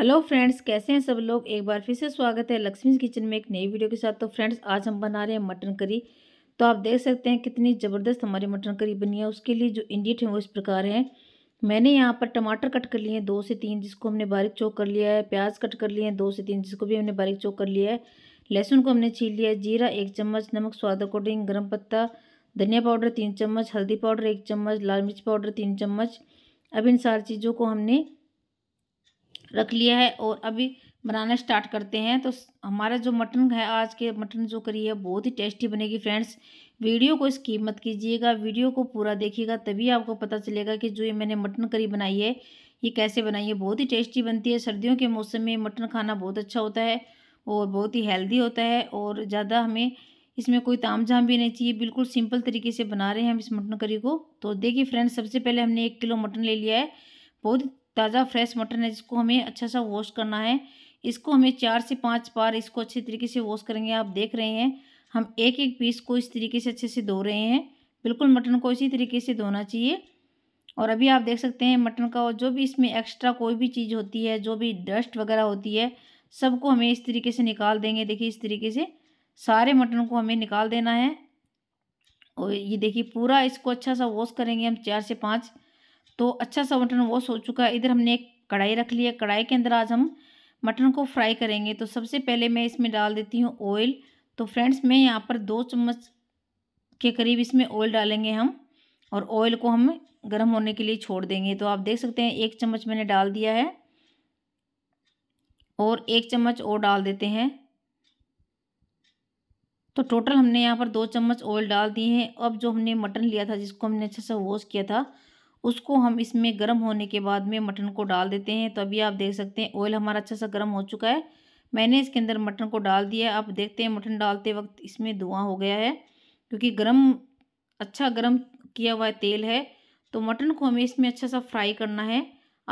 hello friends कैसे हैं सब लोग एक बार फिर से स्वागत है लक्ष्मी किचन में एक नई वीडियो के साथ तो फ्रेंड्स आज हम बना रहे हैं मटन करी तो आप देख सकते हैं कितनी ज़बरदस्त हमारी मटन करी बनी है उसके लिए जो इंडियट हैं वो इस प्रकार हैं मैंने यहाँ पर टमाटर कट कर लिए हैं दो से तीन जिसको हमने बारीक चौक कर लिया है प्याज कट कर लिए हैं दो से तीन जिसको भी हमने बारीक चौक कर लिया है लहसुन को हमने छीन लिया है जीरा एक चम्मच नमक स्वाद अकॉर्डिंग गर्म पत्ता धनिया पाउडर तीन चम्मच हल्दी पाउडर एक चम्मच लाल मिर्च पाउडर तीन चम्मच अब इन सारी चीज़ों को हमने रख लिया है और अभी बनाना स्टार्ट करते हैं तो हमारा जो मटन है आज के मटन जो करी है बहुत ही टेस्टी बनेगी फ्रेंड्स वीडियो को स्कीप मत कीजिएगा वीडियो को पूरा देखिएगा तभी आपको पता चलेगा कि जो ये मैंने मटन करी बनाई है ये कैसे बनाई है बहुत ही टेस्टी बनती है सर्दियों के मौसम में मटन खाना बहुत अच्छा होता है और बहुत ही हेल्दी होता है और ज़्यादा हमें इसमें कोई ताम झाम भी नहीं चाहिए बिल्कुल सिंपल तरीके से बना रहे हैं हम इस मटन करी को तो देखिए फ्रेंड्स सबसे पहले हमने एक किलो मटन ले लिया है बहुत ताज़ा फ्रेश मटन है जिसको हमें अच्छा सा वॉश करना है इसको हमें चार से पाँच बार इसको अच्छे तरीके से वॉश करेंगे आप देख रहे हैं हम एक एक पीस को इस तरीके से अच्छे से धो रहे हैं बिल्कुल मटन को इसी तरीके से धोना चाहिए और अभी आप देख सकते हैं मटन का जो भी इसमें एक्स्ट्रा कोई भी चीज़ होती है जो भी डस्ट वगैरह होती है सबको हमें इस तरीके से निकाल देंगे देखिए इस तरीके से सारे मटन को हमें निकाल देना है और ये देखिए पूरा इसको अच्छा सा वॉश करेंगे हम चार से पाँच तो अच्छा सा मटन वॉश हो चुका है इधर हमने एक कढ़ाई रख लिया कढ़ाई के अंदर आज हम मटन को फ्राई करेंगे तो सबसे पहले मैं इसमें डाल देती हूँ ऑयल तो फ्रेंड्स मैं यहाँ पर दो चम्मच के करीब इसमें ऑयल डालेंगे हम और ऑयल को हम गर्म होने के लिए छोड़ देंगे तो आप देख सकते हैं एक चम्मच मैंने डाल दिया है और एक चम्मच और डाल देते हैं तो टोटल हमने यहाँ पर दो चम्मच ऑयल डाल दिए हैं अब जो हमने मटन लिया था जिसको हमने अच्छे से वॉश किया था उसको हम इसमें गर्म होने के बाद में मटन को डाल देते हैं तो अभी आप देख सकते हैं ऑयल हमारा अच्छा सा गर्म हो चुका है मैंने इसके अंदर मटन को डाल दिया आप देखते हैं मटन डालते वक्त इसमें धुआं हो गया है क्योंकि गर्म अच्छा गर्म किया हुआ तेल है तो मटन को हमें इसमें अच्छा सा फ्राई करना है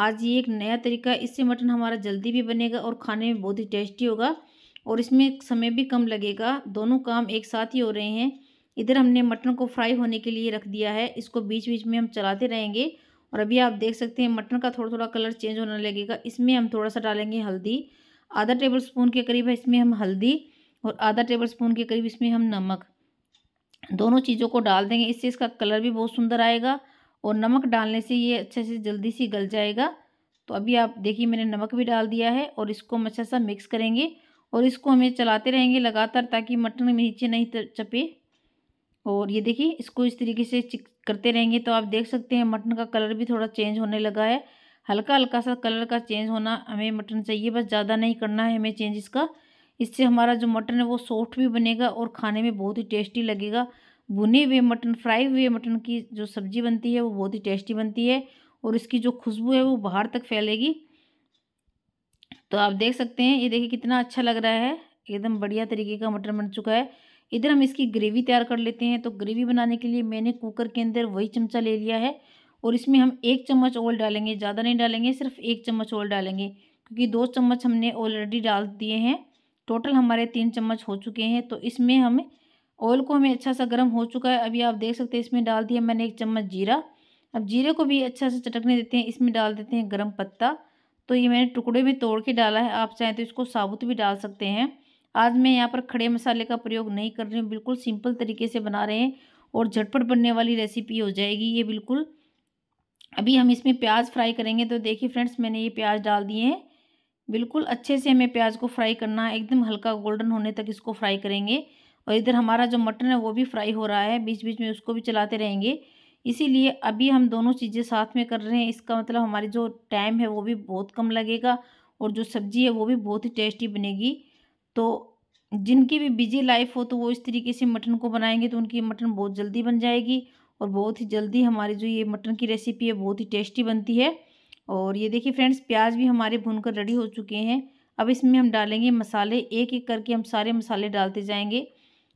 आज ये एक नया तरीका है इससे मटन हमारा जल्दी भी बनेगा और खाने में बहुत ही टेस्टी होगा और इसमें समय भी कम लगेगा दोनों काम एक साथ ही हो रहे हैं इधर हमने मटन को फ्राई होने के लिए रख दिया है इसको बीच बीच में हम चलाते रहेंगे और अभी आप देख सकते हैं मटन का थोड़ा थोड़ा कलर चेंज होने लगेगा इसमें हम थोड़ा सा डालेंगे हल्दी आधा टेबल स्पून के करीब है इसमें हम हल्दी और आधा टेबल स्पून के करीब इसमें हम नमक दोनों चीज़ों को डाल देंगे इससे इसका कलर भी बहुत सुंदर आएगा और नमक डालने से ये अच्छे से जल्दी सी गल जाएगा तो अभी आप देखिए मैंने नमक भी डाल दिया है और इसको हम अच्छा सा मिक्स करेंगे और इसको हमें चलाते रहेंगे लगातार ताकि मटन नीचे नहीं चपे और ये देखिए इसको इस तरीके से करते रहेंगे तो आप देख सकते हैं मटन का कलर भी थोड़ा चेंज होने लगा है हल्का हल्का सा कलर का चेंज होना हमें मटन चाहिए बस ज़्यादा नहीं करना है हमें चेंज इसका इससे हमारा जो मटन है वो सॉफ्ट भी बनेगा और खाने में बहुत ही टेस्टी लगेगा भुने हुए मटन फ्राई हुए मटन की जो सब्ज़ी बनती है वो बहुत ही टेस्टी बनती है और इसकी जो खुशबू है वो बाहर तक फैलेगी तो आप देख सकते हैं ये देखिए कितना अच्छा लग रहा है एकदम बढ़िया तरीके का मटन बन चुका है इधर हम इसकी ग्रेवी तैयार कर लेते हैं तो ग्रेवी बनाने के लिए मैंने कुकर के अंदर वही चमचा ले लिया है और इसमें हम एक चम्मच ऑयल डालेंगे ज़्यादा नहीं डालेंगे सिर्फ एक चम्मच ऑयल डालेंगे क्योंकि दो चम्मच हमने ऑलरेडी डाल दिए हैं टोटल हमारे तीन चम्मच हो चुके हैं तो इसमें हम ऑयल को हमें अच्छा सा गर्म हो चुका है अभी आप देख सकते हैं इसमें डाल दिया मैंने एक चम्मच जीरा अब जीरे को भी अच्छा से चटकने देते हैं इसमें डाल देते हैं गर्म पत्ता तो ये मैंने टुकड़े में तोड़ के डाला है आप चाहें तो इसको साबुत भी डाल सकते हैं आज मैं यहाँ पर खड़े मसाले का प्रयोग नहीं कर रही हूँ बिल्कुल सिंपल तरीके से बना रहे हैं और झटपट बनने वाली रेसिपी हो जाएगी ये बिल्कुल अभी हम इसमें प्याज फ्राई करेंगे तो देखिए फ्रेंड्स मैंने ये प्याज डाल दिए हैं बिल्कुल अच्छे से हमें प्याज को फ्राई करना है एकदम हल्का गोल्डन होने तक इसको फ्राई करेंगे और इधर हमारा जो मटन है वो भी फ्राई हो रहा है बीच बीच में उसको भी चलाते रहेंगे इसीलिए अभी हम दोनों चीज़ें साथ में कर रहे हैं इसका मतलब हमारी जो टाइम है वो भी बहुत कम लगेगा और जो सब्ज़ी है वो भी बहुत ही टेस्टी बनेगी तो जिनकी भी बिजी लाइफ हो तो वो इस तरीके से मटन को बनाएंगे तो उनकी मटन बहुत जल्दी बन जाएगी और बहुत ही जल्दी हमारी जो ये मटन की रेसिपी है बहुत ही टेस्टी बनती है और ये देखिए फ्रेंड्स प्याज भी हमारे भूनकर रेडी हो चुके हैं अब इसमें हम डालेंगे मसाले एक एक करके हम सारे मसाले डालते जाएंगे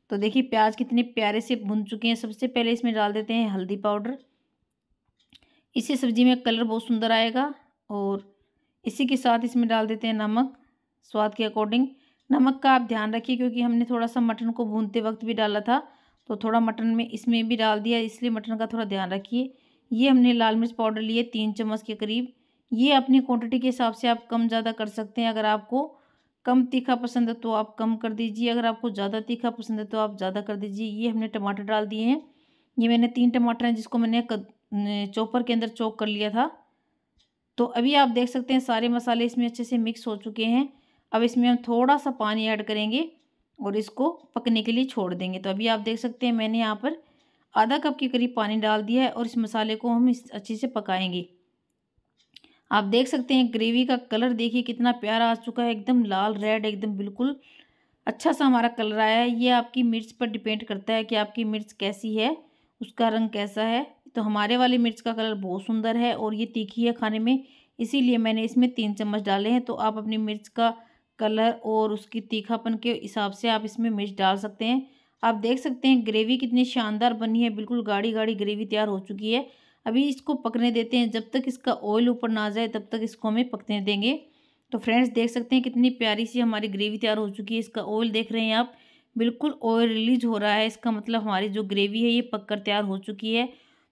तो देखिए प्याज कितने प्यारे से भुन चुके हैं सबसे पहले इसमें डाल देते हैं हल्दी पाउडर इससे सब्ज़ी में कलर बहुत सुंदर आएगा और इसी के साथ इसमें डाल देते हैं नमक स्वाद के अकॉर्डिंग नमक का आप ध्यान रखिए क्योंकि हमने थोड़ा सा मटन को भूनते वक्त भी डाला था तो थोड़ा मटन में इसमें भी डाल दिया इसलिए मटन का थोड़ा ध्यान रखिए ये हमने लाल मिर्च पाउडर लिए तीन चम्मच के करीब ये अपनी क्वांटिटी के हिसाब से आप कम ज़्यादा कर सकते हैं अगर आपको कम तीखा पसंद है तो आप कम कर दीजिए अगर आपको ज़्यादा तीखा पसंद है तो आप ज़्यादा कर दीजिए ये हमने टमाटर डाल दिए हैं ये मैंने तीन टमाटर हैं जिसको मैंने चॉपर के अंदर चौक कर लिया था तो अभी आप देख सकते हैं सारे मसाले इसमें अच्छे से मिक्स हो चुके हैं अब इसमें हम थोड़ा सा पानी ऐड करेंगे और इसको पकने के लिए छोड़ देंगे तो अभी आप देख सकते हैं मैंने यहाँ पर आधा कप के करीब पानी डाल दिया है और इस मसाले को हम इस अच्छे से पकाएंगे आप देख सकते हैं ग्रेवी का कलर देखिए कितना प्यारा आ चुका है एकदम लाल रेड एकदम बिल्कुल अच्छा सा हमारा कलर आया है ये आपकी मिर्च पर डिपेंड करता है कि आपकी मिर्च कैसी है उसका रंग कैसा है तो हमारे वाली मिर्च का कलर बहुत सुंदर है और ये तीखी है खाने में इसीलिए मैंने इसमें तीन चम्मच डाले हैं तो आप अपनी मिर्च का कलर और उसकी तीखापन के हिसाब से आप इसमें मिर्च डाल सकते हैं आप देख सकते हैं ग्रेवी कितनी शानदार बनी है बिल्कुल गाढ़ी गाढ़ी ग्रेवी तैयार हो चुकी है अभी इसको पकने देते हैं जब तक इसका ऑयल ऊपर ना जाए तब तक इसको हमें पकने देंगे तो फ्रेंड्स देख सकते हैं कितनी प्यारी सी हमारी ग्रेवी तैयार हो चुकी है इसका ऑयल देख रहे हैं आप बिल्कुल ऑयल रिलीज हो रहा है इसका मतलब हमारी जो ग्रेवी है ये कर तैयार हो चुकी है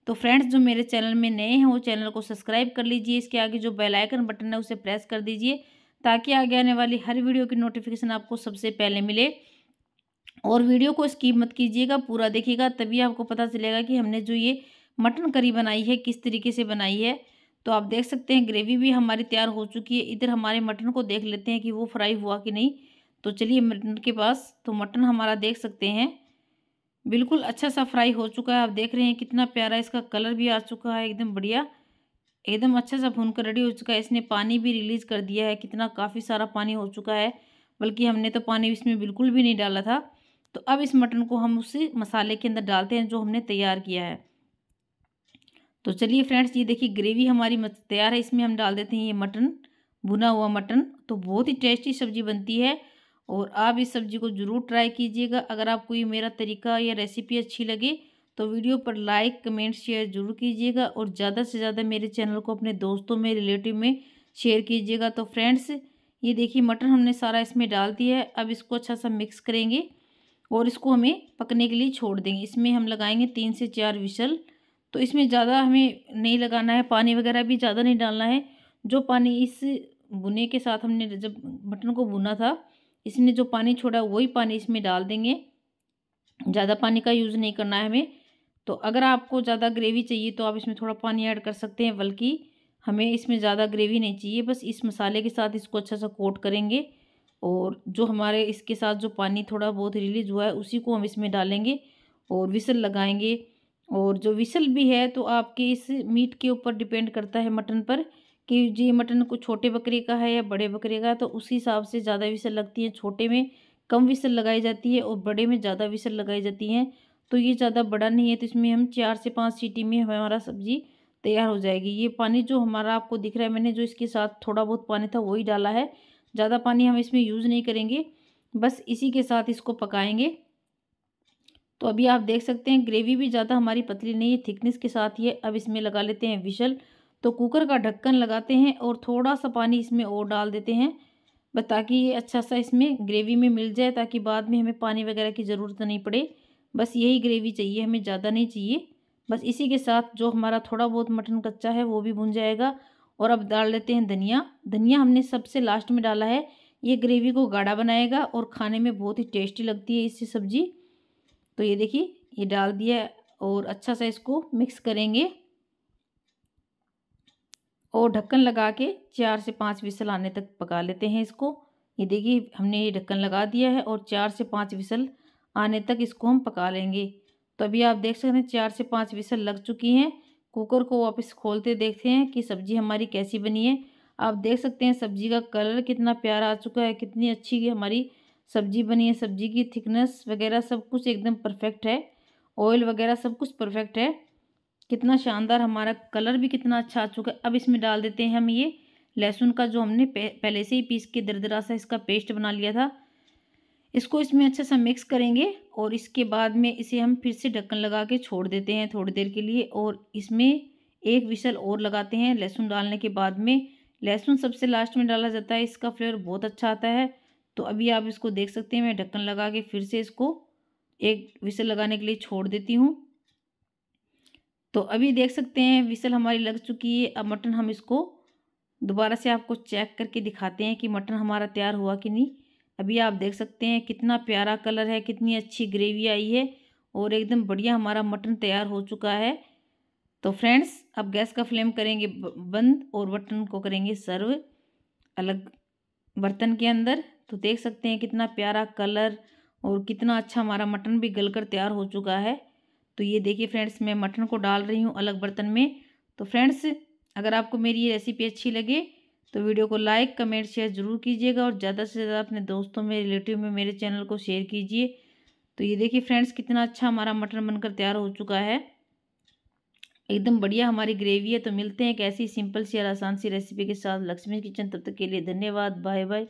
तो फ्रेंड्स जो मेरे चैनल में नए हैं वो चैनल को सब्सक्राइब कर लीजिए इसके आगे जो बेल आइकन बटन है उसे प्रेस कर दीजिए ताकि आगे आने वाली हर वीडियो की नोटिफिकेशन आपको सबसे पहले मिले और वीडियो को स्कीप मत कीजिएगा पूरा देखिएगा तभी आपको पता चलेगा कि हमने जो ये मटन करी बनाई है किस तरीके से बनाई है तो आप देख सकते हैं ग्रेवी भी हमारी तैयार हो चुकी है इधर हमारे मटन को देख लेते हैं कि वो फ्राई हुआ कि नहीं तो चलिए मटन के पास तो मटन हमारा देख सकते हैं बिल्कुल अच्छा सा फ्राई हो चुका है आप देख रहे हैं कितना प्यारा इसका कलर भी आ चुका है एकदम बढ़िया एकदम अच्छा सा भून कर रेडी हो चुका है इसने पानी भी रिलीज़ कर दिया है कितना काफ़ी सारा पानी हो चुका है बल्कि हमने तो पानी इसमें बिल्कुल भी नहीं डाला था तो अब इस मटन को हम उसी मसाले के अंदर डालते हैं जो हमने तैयार किया है तो चलिए फ्रेंड्स ये देखिए ग्रेवी हमारी तैयार है इसमें हम डाल देते हैं ये मटन भुना हुआ मटन तो बहुत ही टेस्टी सब्ज़ी बनती है और आप इस सब्ज़ी को ज़रूर ट्राई कीजिएगा अगर आपको ये मेरा तरीका या रेसिपी अच्छी लगे तो वीडियो पर लाइक कमेंट शेयर जरूर कीजिएगा और ज़्यादा से ज़्यादा मेरे चैनल को अपने दोस्तों में रिलेटिव में शेयर कीजिएगा तो फ्रेंड्स ये देखिए मटर हमने सारा इसमें डाल दिया है अब इसको अच्छा सा मिक्स करेंगे और इसको हमें पकने के लिए छोड़ देंगे इसमें हम लगाएंगे तीन से चार विशल तो इसमें ज़्यादा हमें नहीं लगाना है पानी वगैरह भी ज़्यादा नहीं डालना है जो पानी इस बुने के साथ हमने जब मटन को बुना था इसने जो पानी छोड़ा वही पानी इसमें डाल देंगे ज़्यादा पानी का यूज़ नहीं करना है हमें तो अगर आपको ज़्यादा ग्रेवी चाहिए तो आप इसमें थोड़ा पानी ऐड कर सकते हैं बल्कि हमें इसमें ज़्यादा ग्रेवी नहीं चाहिए बस इस मसाले के साथ इसको अच्छा सा कोट करेंगे और जो हमारे इसके साथ जो पानी थोड़ा बहुत रिलीज हुआ है उसी को हम इसमें डालेंगे और विसल लगाएंगे और जो विसल भी है तो आपके इस मीट के ऊपर डिपेंड करता है मटन पर कि जी मटन को छोटे बकरे का है या बड़े बकरे का तो उसी हिसाब से ज़्यादा विसल लगती है छोटे में कम विसल लगाई जाती है और बड़े में ज़्यादा विसल लगाई जाती हैं तो ये ज़्यादा बड़ा नहीं है तो इसमें हम चार से पाँच सीटी में हमारा सब्ज़ी तैयार हो जाएगी ये पानी जो हमारा आपको दिख रहा है मैंने जो इसके साथ थोड़ा बहुत पानी था वही डाला है ज़्यादा पानी हम इसमें यूज़ नहीं करेंगे बस इसी के साथ इसको पकाएंगे तो अभी आप देख सकते हैं ग्रेवी भी ज़्यादा हमारी पतली नहीं है थिकनेस के साथ ये अब इसमें लगा लेते हैं विशल तो कुकर का ढक्कन लगाते हैं और थोड़ा सा पानी इसमें और डाल देते हैं बस ताकि ये अच्छा सा इसमें ग्रेवी में मिल जाए ताकि बाद में हमें पानी वगैरह की ज़रूरत नहीं पड़े बस यही ग्रेवी चाहिए हमें ज़्यादा नहीं चाहिए बस इसी के साथ जो हमारा थोड़ा बहुत मटन कच्चा है वो भी भुन जाएगा और अब डाल लेते हैं धनिया धनिया हमने सबसे लास्ट में डाला है ये ग्रेवी को गाढ़ा बनाएगा और खाने में बहुत ही टेस्टी लगती है इससे सब्ज़ी तो ये देखिए ये डाल दिया और अच्छा सा इसको मिक्स करेंगे और ढक्कन लगा के चार से पाँच विसल आने तक पका लेते हैं इसको ये देखिए हमने ये ढक्कन लगा दिया है और चार से पाँच विसल आने तक इसको हम पका लेंगे तो अभी आप देख सकते हैं चार से पाँच विसल लग चुकी हैं कुकर को वापस खोलते देखते हैं कि सब्ज़ी हमारी कैसी बनी है आप देख सकते हैं सब्ज़ी का कलर कितना प्यारा आ चुका है कितनी अच्छी हमारी सब्ज़ी बनी है सब्ज़ी की थिकनेस वगैरह सब कुछ एकदम परफेक्ट है ऑयल वगैरह सब कुछ परफेक्ट है कितना शानदार हमारा कलर भी कितना अच्छा आ चुका है अब इसमें डाल देते हैं हम ये लहसुन का जो हमने पहले से ही पीस के दरदरा सा इसका पेस्ट बना लिया था इसको इसमें अच्छे सा मिक्स करेंगे और इसके बाद में इसे हम फिर से ढक्कन लगा के छोड़ देते हैं थोड़ी देर के लिए और इसमें एक विशल और लगाते हैं लहसुन डालने के बाद में लहसुन सबसे लास्ट में डाला जाता है इसका फ्लेवर बहुत अच्छा आता है तो अभी आप इसको देख सकते हैं मैं ढक्कन लगा के फिर से इसको एक विसल लगाने के लिए छोड़ देती हूँ तो अभी देख सकते हैं विसल हमारी लग चुकी है अब मटन हम इसको दोबारा से आपको चेक करके दिखाते हैं कि मटन हमारा तैयार हुआ कि नहीं अभी आप देख सकते हैं कितना प्यारा कलर है कितनी अच्छी ग्रेवी आई है और एकदम बढ़िया हमारा मटन तैयार हो चुका है तो फ्रेंड्स अब गैस का फ्लेम करेंगे बंद और मटन को करेंगे सर्व अलग बर्तन के अंदर तो देख सकते हैं कितना प्यारा कलर और कितना अच्छा हमारा मटन भी गलकर तैयार हो चुका है तो ये देखिए फ्रेंड्स मैं मटन को डाल रही हूँ अलग बर्तन में तो फ्रेंड्स अगर आपको मेरी ये रेसिपी अच्छी लगे तो वीडियो को लाइक कमेंट शेयर ज़रूर कीजिएगा और ज़्यादा से ज़्यादा अपने दोस्तों में रिलेटिव में मेरे चैनल को शेयर कीजिए तो ये देखिए फ्रेंड्स कितना अच्छा हमारा मटन बनकर तैयार हो चुका है एकदम बढ़िया हमारी ग्रेवी है तो मिलते हैं एक ऐसी सिंपल सी और आसान सी रेसिपी के साथ लक्ष्मी किचन तब तक के लिए धन्यवाद बाय बाय